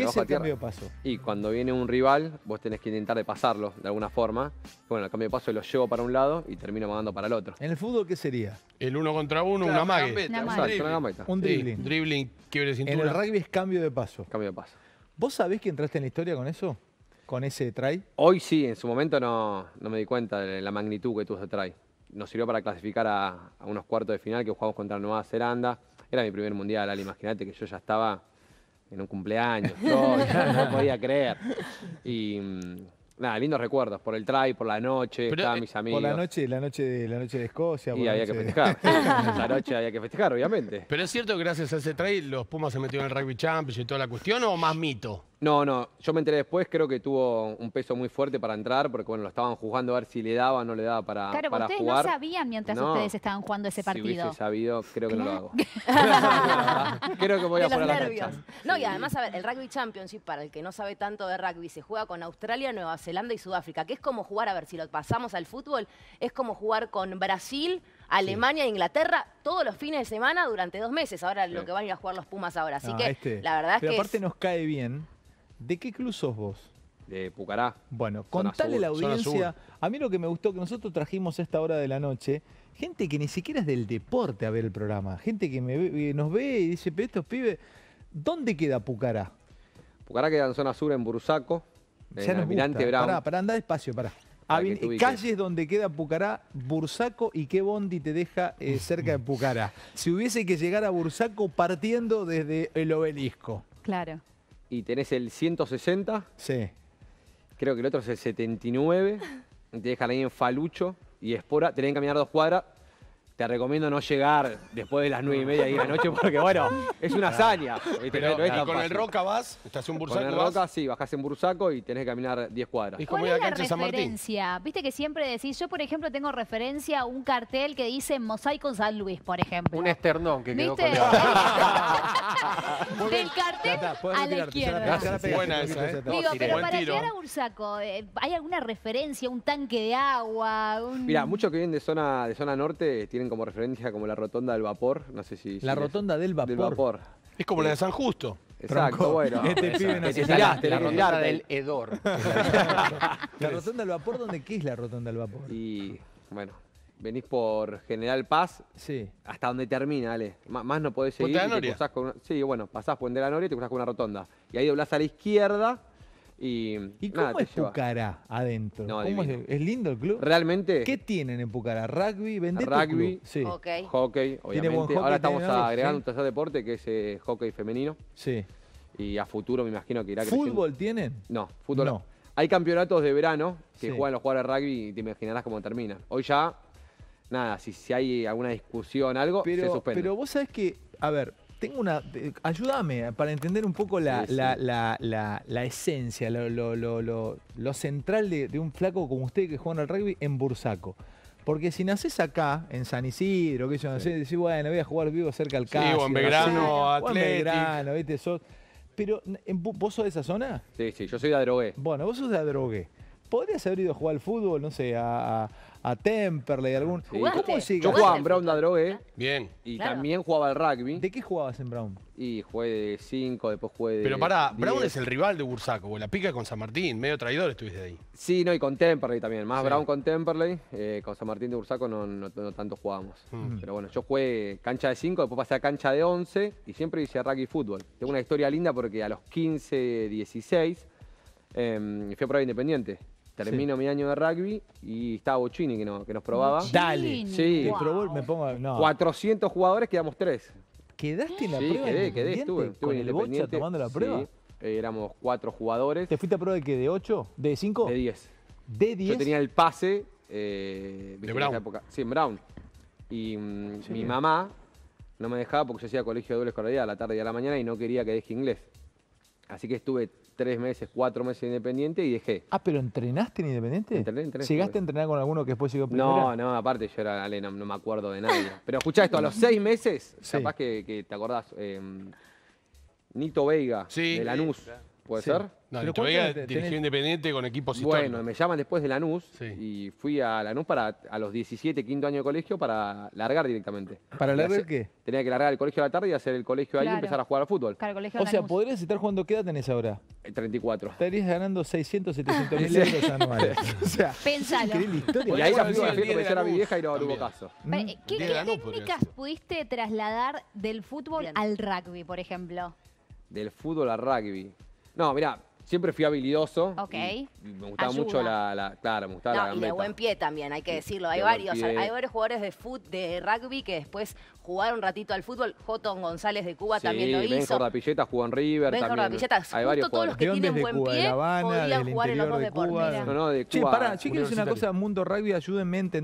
es el cambio de paso? Y cuando viene un rival, vos tenés que intentar de pasarlo de alguna forma. Bueno, el cambio de paso lo llevo para un lado y termino mandando para el otro. ¿En el fútbol qué sería? El uno contra uno, una magia Una Un dribbling. Un dribbling, quiebre cintura. En el rugby es cambio de paso. Cambio de paso. ¿Vos sabés que entraste en la historia con eso? ¿Con ese try? Hoy sí, en su momento no, no me di cuenta de la magnitud que tuvo ese try. Nos sirvió para clasificar a, unos cuartos de final que jugamos contra Nueva Zelanda. Era mi primer mundial, imagínate que yo ya estaba en un cumpleaños, no podía creer. Y mm, nada, lindos recuerdos por el try, por la noche, eh, mis amigos. Por la noche, la noche de la noche de Escocia. Y había que festejar. la noche había que festejar, obviamente. Pero es cierto que gracias a ese trail los Pumas se metieron en el rugby championship y toda la cuestión, o más mito? No, no, yo me enteré después, creo que tuvo un peso muy fuerte para entrar, porque bueno, lo estaban jugando a ver si le daba o no le daba para, claro, para ustedes no sabían mientras ustedes estaban jugando ese partido. Si sabido, creo que no lo hago. creo que voy a poner no, y además, a ver, el Rugby Championship, para el que no sabe tanto de rugby, se juega con Australia, Nueva Zelanda y Sudáfrica, que es como jugar, a ver, si lo pasamos al fútbol, es como jugar con Brasil, Alemania, e Inglaterra, todos los fines de semana durante dos meses. Ahora lo que van a ir a jugar los Pumas ahora. Así ah, que este. la verdad es que. aparte nos cae bien ¿De qué club sos vos? de Pucará. Bueno, contale la audiencia. A mí lo que me gustó que nosotros trajimos a esta hora de la noche gente que ni siquiera es del deporte a ver el programa, gente que eh, nos ve y dice, pero estos pibes, ¿dónde queda Pucará? Pucará queda en zona sur, en Bursaco, en ya Almirante gusta. Pará, andá despacio, pará. Para calles donde queda Pucará, Bursaco y qué bondi te deja eh, cerca de Pucará. Si hubiese que llegar a Bursaco partiendo desde el obelisco. Claro y tenés el 160. Sí. Creo que el otro es el 79. Te dejan ahí en Falucho y Espora. tienen que caminar dos cuadras te recomiendo no llegar después de las nueve y media de la noche porque, bueno, es una hazaña. Pero, ¿Y eh, con el Roca vas? ¿Estás en Bursaco? Con el Roca, vas? sí, bajás en Bursaco y tenés que caminar 10 cuadras. ¿Y ¿Cuál es la referencia? Viste que siempre decís, yo por ejemplo tengo referencia a un cartel que dice Mosaico San Luis, por ejemplo. Un esternón que quedó ¿Viste? colgado. Del cartel a la izquierda. Buena esa, ¿eh? Digo, pero para llegar a Bursaco, eh, ¿hay alguna referencia, un tanque de agua? Un... Mira, muchos que vienen de zona, de zona norte eh, tienen como referencia como la rotonda del vapor. No sé si. La rotonda del vapor. Es como la de eh, San Justo. Exacto, bueno. Este la, rotonda del hedor. la rotonda del vapor, ¿dónde qué es la rotonda del vapor? Y bueno, venís por General Paz, sí. hasta donde termina, dale más no podés seguir. Puente de la Con sí, bueno, pasás Puente de la Noria y te cruzas con una rotonda. Y ahí doblás a la izquierda y, cómo es Pucará adentro? es, lindo el club? Realmente. ¿Qué tienen en Pucará? ¿Rugby? Rugby, sí. hockey. hockey, obviamente. Ahora estamos agregando un tercer deporte que es eh, hockey femenino. Sí. Y a futuro me imagino que irá creciendo. ¿Fútbol tienen? No, fútbol no. Hay campeonatos de verano que juegan los jugadores de rugby y te imaginarás cómo termina. Hoy ya, nada, si, si hay alguna discusión, algo, se suspende. Pero vos sabés que, a ver, tengo una. ayúdame para entender un poco la, esencia, lo, lo, central de, un flaco como usted que juega al rugby en Bursaco. Porque si naces acá, en San Isidro, que yo decís, bueno, voy a jugar vivo cerca al Cáceres. Sí, o en Belgrano, Atlético. viste, Pero, ¿vos sos de esa zona? Sí, sí, yo soy de Adrogué. Bueno, vos sos de Adrogué podrías haber ido a jugar al fútbol, no sé, a, Temperley, algún. ¿Cómo Yo jugaba en Brown la drogué. Bien. Y también jugaba al rugby. ¿De qué jugabas en Brown? Y jugué de 5, después jugué de. Pero pará, Brown es el rival de Bursaco, la pica con San Martín, medio traidor estuviste ahí. Sí, no, y con Temperley también. Más Brown con Temperley, eh, con San Martín de Bursaco no, no, tanto jugábamos. Mm. Mm. Pero bueno, yo jugué cancha de 5, después pasé a cancha de 11 y siempre hice rugby fútbol. Tengo una historia linda porque a los 15, 16 em, fui a prueba independiente. Termino mi año de rugby y estaba Bochini que, que nos probaba. Dale. Sí. me pongo, 400 jugadores, quedamos tres. ¿Quedaste en la sí, prueba? Quedé, quedé, estuve, estuve con el tomando la prueba. Sí, eh, éramos cuatro jugadores. ¿Te fuiste a prueba de qué? ¿De 8? ¿De 5? De 10. ¿De 10? Yo tenía el pase. Eh, ¿De Brown? esa época. Sí, en Brown. Y mm, mi mamá no me dejaba porque yo hacía colegio de doble escolaridad a la tarde y a la mañana y no quería que deje inglés. Así que estuve tres meses, cuatro meses independiente y dejé. Ah, pero entrenaste en independiente? Entrené, ¿Llegaste a entrenar con alguno que después siguió primero? No, no, aparte yo era Ale, no, me acuerdo de nadie. Pero escuchá esto, a los seis meses, capaz que, te acordás, em, Nito Veiga de Lanús. Sí, ¿Puede ser? No, Independiente con equipos históricos. Bueno, me llaman después de Lanús NUS y fui a Lanús para, a los 17, quinto año de colegio para largar directamente. ¿Para largar qué? Tenía que largar el colegio a la tarde y hacer el colegio ahí y empezar a jugar al fútbol. o sea, podrías estar jugando, ¿qué edad tenés ahora? 34. Estarías ganando 600, 700 mil euros anuales. o sea, Pensalo. Y ahí la fui a que a mi vieja y no tuvo caso. Mm. ¿Qué, qué técnicas pudiste trasladar del fútbol al rugby, por ejemplo? Del fútbol al rugby. No, mira, siempre fui habilidoso. Ok. me gustaba mucho la, la- Claro, me gustaba la y de buen pie también, hay que decirlo. Hay varios, hay varios jugadores de de rugby que después jugaron un ratito al fútbol. Joton González de Cuba también lo Sí, hizo. la jugó en River Ben también. Hay varios todos los que tienen buen pie La Habana? jugar en los de deportes. No, de pará, quiero una cosa, Mundo Rugby, ayúdenme a entender.